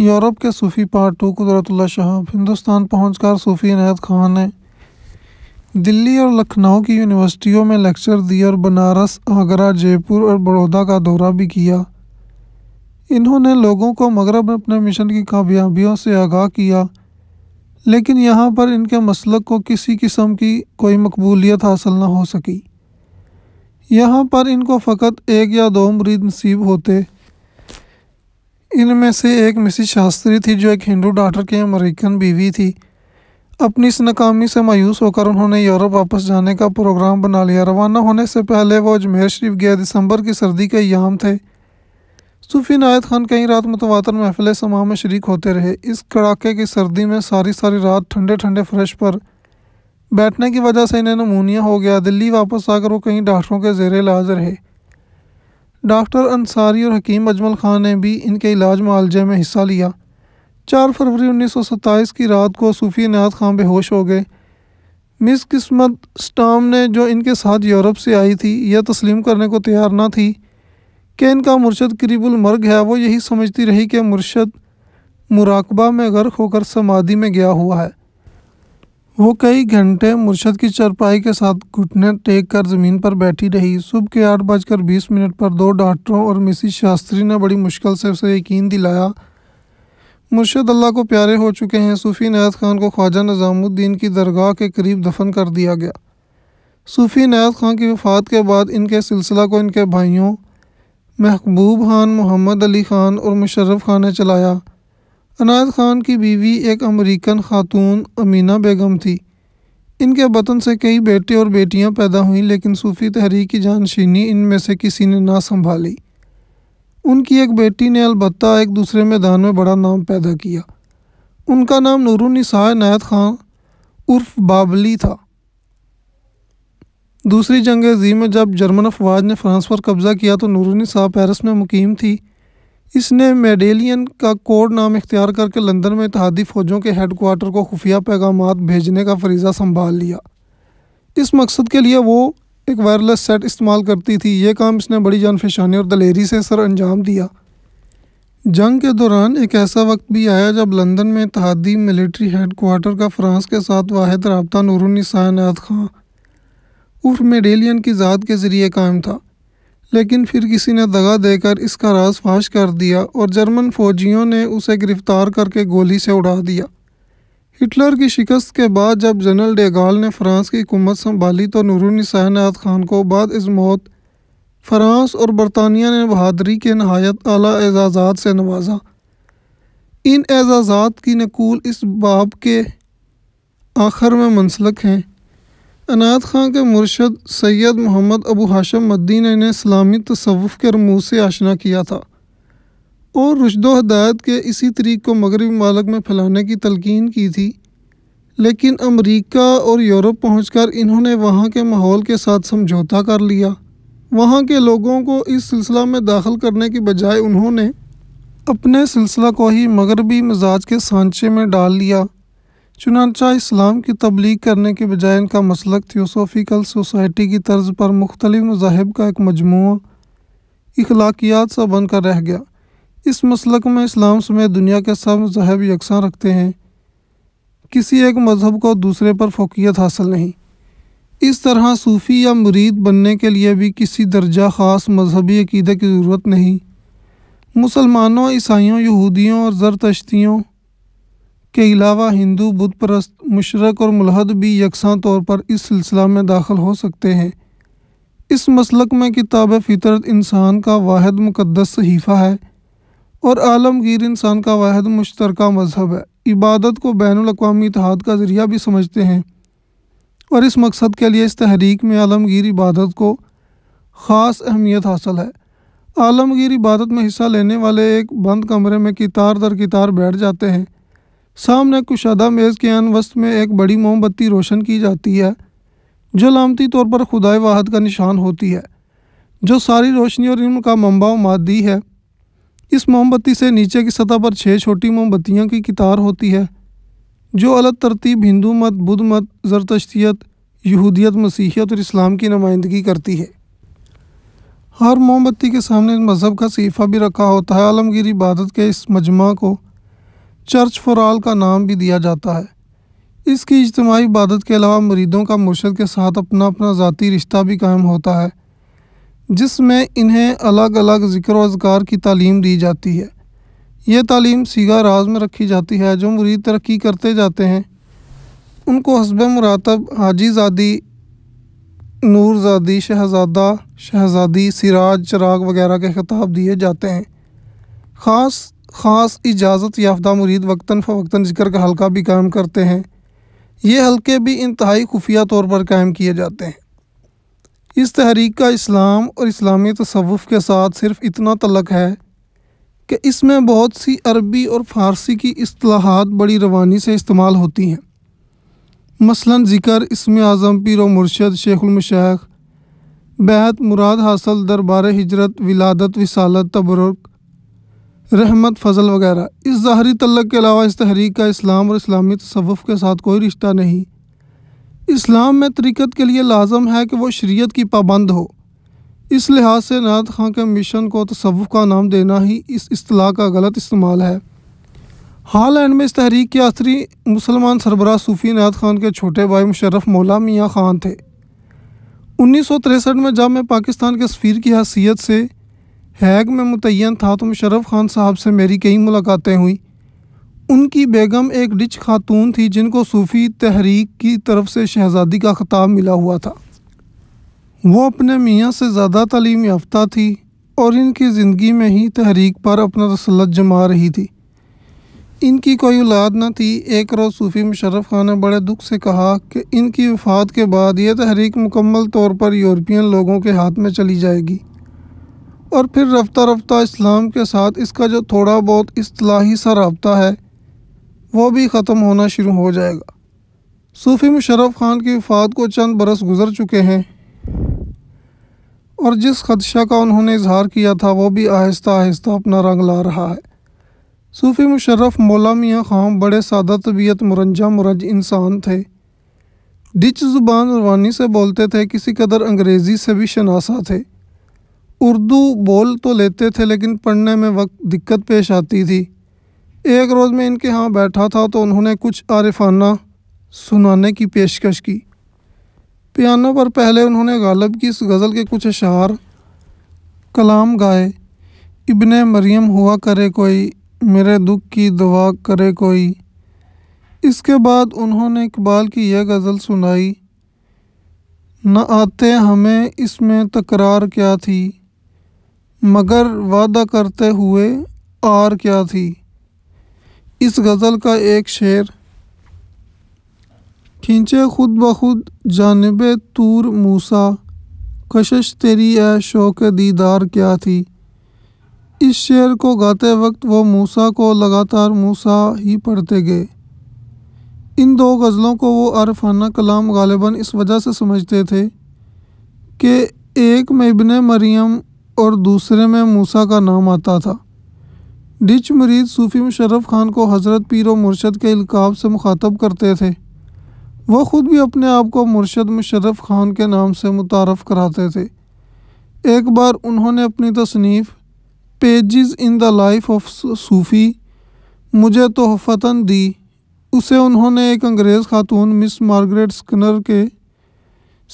Europe के सूफ़ी पार्टू कुदरतुल्ला शहाब हिंदुस्तान पहुंचकर सूफ़ी इनायत खान ने दिल्ली और लखनऊ की यूनिवर्सिटियों में लेक्चर दिए और बनारस आगरा जयपुर और बड़ौदा का दौरा भी किया इन्होंने लोगों को मगरब में अपने मिशन की कामयाबियों से आगाह किया लेकिन यहाँ पर इनके मसलक को किसी किस्म की कोई मकबूलियत हासिल ना हो सकी यहाँ पर इनको फ़कत एक या दो मरीद नसीब होते इनमें से एक मिसिज शास्त्री थी जो एक हिंदू डॉक्टर की अमेरिकन बीवी थी अपनी इस नाकामी से मायूस होकर उन्होंने यूरोप वापस जाने का प्रोग्राम बना लिया रवाना होने से पहले वो अजमेर शरीफ गया दिसंबर की सर्दी के याम थे सूफी नायत खान कई रात मुतवातर महफिल समा में शरीक होते रहे इस कड़ाके की सर्दी में सारी सारी रात ठंडे ठंडे फ्रेश पर बैठने की वजह से इन्हें नमूनिया हो गया दिल्ली वापस आकर वो कई डॉक्टरों के जेर इलाज रहे डॉक्टर अंसारी और हकीम अजमल खान ने भी इनके इलाज मुआलजे में हिस्सा लिया चार फरवरी उन्नीस सौ सत्ताईस की रात को सूफी नाथ खां बेहोश हो गए मिस किस्मत स्टाम ने जो इनके साथ यूरोप से आई थी यह तस्लीम करने को तैयार ना थी कि इनका मुर्शद करीबुल मर्ग है वो यही समझती रही कि मुर्शद मुराकबा में गर्क होकर समाधि में गया हुआ है वो कई घंटे मुर्शद की चरपाई के साथ घुटने टेक कर ज़मीन पर बैठी रही सुबह के आठ बजकर बीस मिनट पर दो डॉक्टरों और मिसिस शास्त्री ने बड़ी मुश्किल से उसे यकीन दिलाया मुर्शद अल्लाह को प्यारे हो चुके हैं सूफ़ी नायत खान को ख्वाजा निज़ामुद्दीन की दरगाह के करीब दफन कर दिया गया सूफ़ी नायत खान की वफ़ात के बाद इनके सिलसिला को इनके भाइयों महबूब खान मोहम्मद अली ख़ान और मुशर्रफ खान ने चलाया अनाज खान की बीवी एक अमेरिकन खातून अमीना बेगम थी इनके बतन से कई बेटे और बेटियां पैदा हुईं लेकिन सूफ़ी तहरीक की जानशीनी इनमें से किसी ने ना संभाली उनकी एक बेटी ने अलबत् एक दूसरे मैदान में बड़ा नाम पैदा किया उनका नाम नूरुनिसा नायत खान उर्फ बाबली था दूसरी जंग अजीम में जब जर्मन अफवाज ने फ्रांस पर कब्ज़ा किया तो नूरुनिसा पैरिस में मुकीम थी इसने मेडेलियन का कोड नाम इख्तियार करके लंदन में इतिहादी फ़ौजों के हेडकोार्टर को खुफिया पैगाम भेजने का फरीज़ा संभाल लिया इस मकसद के लिए वो एक वायरलेस सेट इस्तेमाल करती थी ये काम इसने बड़ी जानफिशानी और दलेरी से सर अंजाम दिया जंग के दौरान एक ऐसा वक्त भी आया जब लंदन में इतिहादी मिलिट्री हेडकोार्टर का फ्रांस के साथ वाद रबता नूरुन्निसायनात खां उर्फ मेडेलियन की ज़ात के ज़रिए कायम था लेकिन फिर किसी ने दगा देकर इसका राज फाश कर दिया और जर्मन फौजियों ने उसे गिरफ्तार करके गोली से उड़ा दिया हिटलर की शिकस्त के बाद जब जनरल डेगाल ने फ्रांस की हुकूमत संभाली तो नूरुनिसानात खान को बाद इस मौत फ्रांस और बरतानिया ने बहादरी के नहायत अला एजाज़ात से नवाजा इन एजाज़ात की नकूल इस बाब के आखिर में मुंसलक हैं अनाथ खां के मुर्शद सैयद मोहम्मद अबू हाशम मद्दी ने इन्हें इस्लामी तसवुफ़ के रमूज से आशना किया था और रुशद हदायत के इसी तरीक को मगरब मालक में फैलाने की तलकिन की थी लेकिन अमरीका और यूरोप कर इन्होंने वहाँ के माहौल के साथ समझौता कर लिया वहाँ के लोगों को इस सिलसिला में दाखिल करने की बजाय उन्होंने अपने सिलसिला को ही मगरबी मिजाज के सांचे में डाल लिया चुनाचा इस्लाम की तबलीग करने के बजाय इनका मसलक थियोसोफिकल सोसाइटी की तर्ज पर मुख्तलि मजाहब का एक मजमू इखलाकियात सा बनकर रह गया इस मसलक में इस्लाम समेत दुनिया के सब मजहब यकसा रखते हैं किसी एक मज़हब को दूसरे पर फोकियत हासिल नहीं इस तरह सूफ़ी या मुरीद बनने के लिए भी किसी दर्जा ख़ास मजहबी अकीदे की ज़रूरत नहीं मुसलमानों ईसाइयों यहूदियों और जरतश्तियों के अलावा हिंदू बुध परस्त मशरक और मलहद भी यकसा तौर पर इस सिलसिला में दाखिल हो सकते हैं इस मसलक में किताब फितरत इंसान का वाद मुकदस सहीफ़ा है और आलमगीर इंसान का वाद मुश्तर मजहब है इबादत को बैन अवी इतिहाद का ज़रिया भी समझते हैं और इस मकसद के लिए इस तहरीक में आलमगीर इबादत को ख़ास अहमियत हासिल है आलमगीर इबादत में हिस्सा लेने वाले एक बंद कमरे में कितार दर कितार बैठ जाते हैं सामने कुशादा मेज़ के अन वस्त में एक बड़ी मोमबत्ती रोशन की जाती है जो लामती तौर पर खुदाए वाहद का निशान होती है जो सारी रोशनी और इल्म का मंबा मादी है इस मोमबत्ती से नीचे की सतह पर छः छोटी मोमबत्तियों की कितार होती है जो अलग तरतीब हिंदू मत बुद्ध मत जरतश्तियत यहूदियत मसीहियत और इस्लाम की नुमाइंदगी करती है हर मोमबत्ती के सामने मज़हब का सीफा भी रखा होता है आलमगीर इबादत के इस मजमा को चर्च फॉर आल का नाम भी दिया जाता है इसकी इज्तमाही इबादत के अलावा मरीदों का मुर्शद के साथ अपना अपना ज़ाती रिश्ता भी कायम होता है जिसमें इन्हें अलग अलग ज़िक्र अजगार की तालीम दी जाती है यह तालीम सीगा राज में रखी जाती है जो मुरीद तरक्की करते जाते हैं उनको हसब मुरातब हाजीजादी नूरजादी शहजादा शहजादी सिराज चराग वगैरह के खिताब दिए जाते हैं ख़ास ख़ास इजाज़त याफ्ता मुरीद वक्ता फ़वक्ता जिक्र का हल्का भी कायम करते हैं ये हल्के भी इंतहाई खुफिया तौर पर कायम किए जाते हैं इस तहरीक का इस्लाम और इस्लामी तसवुफ़ के साथ सिर्फ इतना तलक है कि इसमें बहुत सी अरबी और फ़ारसी की असलाहत बड़ी रवानी से इस्तेमाल होती हैं मसलन ज़िक्र इसम आज़म पीर व मुर्शद शेखुलमशैख बैत मुराद हासिल दरबार हिजरत विलादत विसालत तबरक रहमत फजल वगैरह इस ज़ाहरी तलक के अलावा इस तहरीक का इस्लाम और इस्लामी तसवुफ़ के साथ कोई रिश्ता नहीं इस्लाम में तरीक़त के लिए लाजम है कि वो शरीयत की पाबंद हो इस लिहाज से नात खां के मिशन को तसवुफ़ का नाम देना ही इस असलाह का गलत इस्तेमाल है हाल एंड में इस तहरीक के आखिरी मुसलमान सरबराह सूफ़ी नात खान के छोटे भाई मुशरफ मौला मियाँ खान थे उन्नीस सौ तिरसठ में जब मैं पाकिस्तान के सफ़ीर की हैसियत से हैग में मुतन था तो मुशरफ खान साहब से मेरी कई मुलाकातें हुई उनकी बेगम एक डिच खातून थी जिनको सूफ़ी तहरीक की तरफ से शहज़ादी का ख़ताब मिला हुआ था वो अपने मियाँ से ज़्यादा तलीम याफ्ता थी और इनकी ज़िंदगी में ही तहरीक पर अपना तसलत जमा रही थी इनकी कोई औलाद न थी एक रोज़ सूफ़ी मुशरफ खान ने बड़े दुख से कहा कि इनकी वफात के बाद यह तहरीक मुकम्मल तौर पर यूरोपियन लोगों के हाथ में चली जाएगी और फिर रफ्ता रफ्ता इस्लाम के साथ इसका जो थोड़ा बहुत असलाही सा रबता है वो भी ख़त्म होना शुरू हो जाएगा सूफ़ी मुशरफ ख़ान की वफ़ात को चंद बरस गुज़र चुके हैं और जिस खदशा का उन्होंने इजहार किया था वो भी आहिस्ता आहिस्ता अपना रंग ला रहा है सूफ़ी मुशरफ़ मौला मियाँ खां बड़े सादा तबीयत मुरंजा मुरज इंसान थे डिच ज़ुबान रवानी से बोलते थे किसी कदर अंग्रेज़ी से भी शनासा थे उर्दू बोल तो लेते थे लेकिन पढ़ने में वक्त दिक्कत पेश आती थी एक रोज़ में इनके यहाँ बैठा था तो उन्होंने कुछ आरिफाना सुनाने की पेशकश की पियानो पर पहले उन्होंने गालब की इस गज़ल के कुछ अशार कलाम गाए इबन मरियम हुआ करे कोई मेरे दुख की दुआ करे कोई इसके बाद उन्होंने इकबाल की यह गज़ल सुनाई न आते हमें इसमें तकरार क्या थी मगर वादा करते हुए आर क्या थी इस गज़ल का एक शेर खींचे खुद ब खुद जानब तूर मूसा कशिश तेरी ए शौक दीदार क्या थी इस शेर को गाते वक्त वो मूसा को लगातार मूसा ही पढ़ते गए इन दो गज़लों को वो अरफाना कलाम गालिबा इस वजह से समझते थे कि एक में इबन मरियम और दूसरे में मूसा का नाम आता था डिच मरीज सूफी मुशरफ खान को हज़रत पीर और मुर्शद के अलकाब से मुखातब करते थे वह ख़ुद भी अपने आप को मुर्शद मुशरफ खान के नाम से मुतारफ़ कराते थे एक बार उन्होंने अपनी तसनीफ़ pages in the life of Sufi मुझे तोहफ़तन दी उसे उन्होंने एक अंग्रेज़ खातून मिस मार्गरेट स्कनर के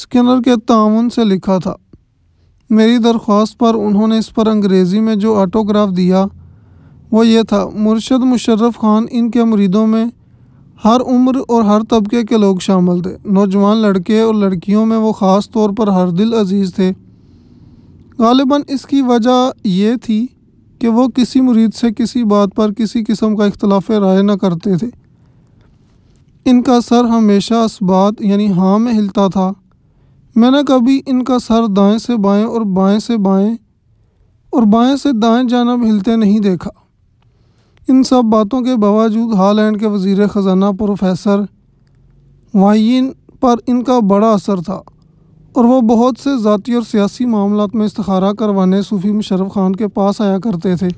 स्किनर के ताउन से लिखा था मेरी दरख्वास्त पर उन्होंने इस पर अंग्रेज़ी में जो ऑटोग्राफ दिया वो ये था मुर्शद मुशर्रफ ख़ान इनके मुरीदों में हर उम्र और हर तबके के लोग शामिल थे नौजवान लड़के और लड़कियों में वो ख़ास तौर पर हर दिल अजीज़ थे गालिबा इसकी वजह ये थी कि वो किसी मुरीद से किसी बात पर किसी किस्म का इख्तलाफ राय न करते थे इनका सर हमेशा इस बात यानी हाँ में हिलता था मैंने कभी इनका सर दाएं से बाएं और बाएं से बाएं और बाएं से दाएं जानब हिलते नहीं देखा इन सब बातों के बावजूद हालैंड के वजीर ख़जाना प्रोफेसर वाइन पर इनका बड़ा असर था और वह बहुत से ज़ाती और सियासी मामलों में इस्तारा करवाने सूफ़ी मुशरफ खान के पास आया करते थे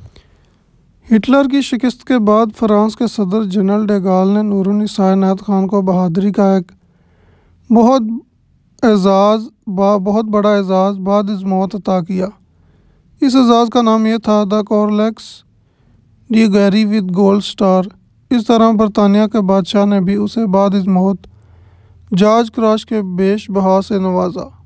हिटलर की शिकस्त के बाद फ्रांस के सदर जनरल डेगाल ने नूरुनिसायनात खान को बहादरी का एक बहुत एजाज़ बा बहुत बड़ा एजाज़ बाद इस मौत अता किया इस एजाज़ का नाम यह था the Croix de Guerre with gold star इस तरह बरतानिया के बादशाह ने भी उसे बाद इस मौत जॉर्ज क्रॉश के बेश बहा से नवाजा